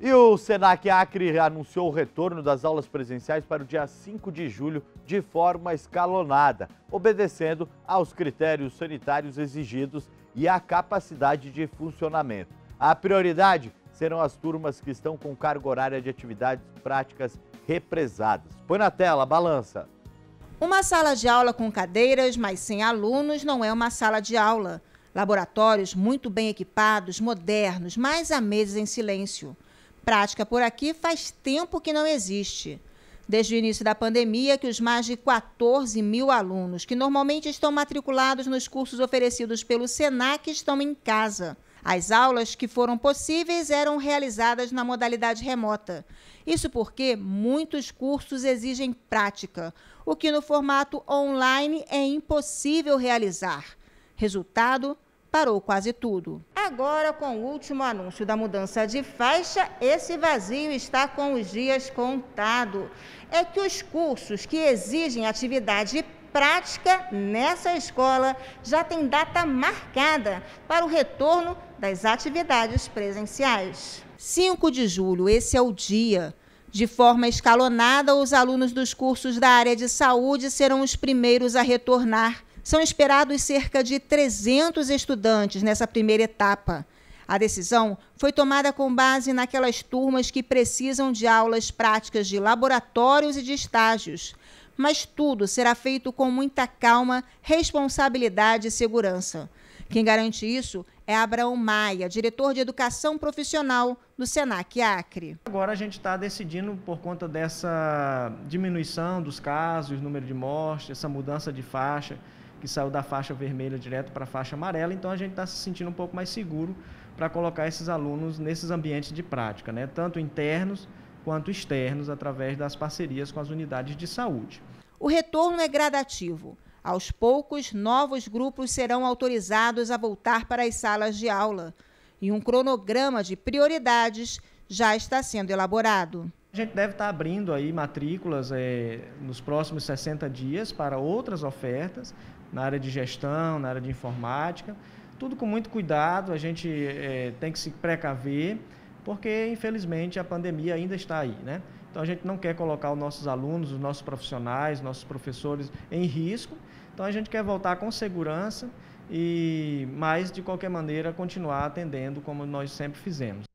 E o Senac Acre anunciou o retorno das aulas presenciais para o dia 5 de julho de forma escalonada, obedecendo aos critérios sanitários exigidos e à capacidade de funcionamento. A prioridade serão as turmas que estão com carga horária de atividades práticas represadas. Põe na tela, balança. Uma sala de aula com cadeiras, mas sem alunos, não é uma sala de aula. Laboratórios muito bem equipados, modernos, mas há meses em silêncio prática por aqui faz tempo que não existe. Desde o início da pandemia, que os mais de 14 mil alunos, que normalmente estão matriculados nos cursos oferecidos pelo SENAC, estão em casa. As aulas que foram possíveis eram realizadas na modalidade remota. Isso porque muitos cursos exigem prática, o que no formato online é impossível realizar. Resultado: parou quase tudo. Agora, com o último anúncio da mudança de faixa, esse vazio está com os dias contado. É que os cursos que exigem atividade prática nessa escola já tem data marcada para o retorno das atividades presenciais. 5 de julho, esse é o dia. De forma escalonada, os alunos dos cursos da área de saúde serão os primeiros a retornar. São esperados cerca de 300 estudantes nessa primeira etapa. A decisão foi tomada com base naquelas turmas que precisam de aulas práticas de laboratórios e de estágios. Mas tudo será feito com muita calma, responsabilidade e segurança. Quem garante isso é Abraão Maia, diretor de Educação Profissional do SENAC Acre. Agora a gente está decidindo, por conta dessa diminuição dos casos, número de mortes, essa mudança de faixa, que saiu da faixa vermelha direto para a faixa amarela, então a gente está se sentindo um pouco mais seguro para colocar esses alunos nesses ambientes de prática, né? tanto internos quanto externos, através das parcerias com as unidades de saúde. O retorno é gradativo. Aos poucos, novos grupos serão autorizados a voltar para as salas de aula. E um cronograma de prioridades já está sendo elaborado. A gente deve estar tá abrindo aí matrículas é, nos próximos 60 dias para outras ofertas na área de gestão, na área de informática. Tudo com muito cuidado, a gente é, tem que se precaver, porque infelizmente a pandemia ainda está aí, né? Então a gente não quer colocar os nossos alunos, os nossos profissionais, nossos professores em risco. Então a gente quer voltar com segurança e, mas de qualquer maneira, continuar atendendo como nós sempre fizemos.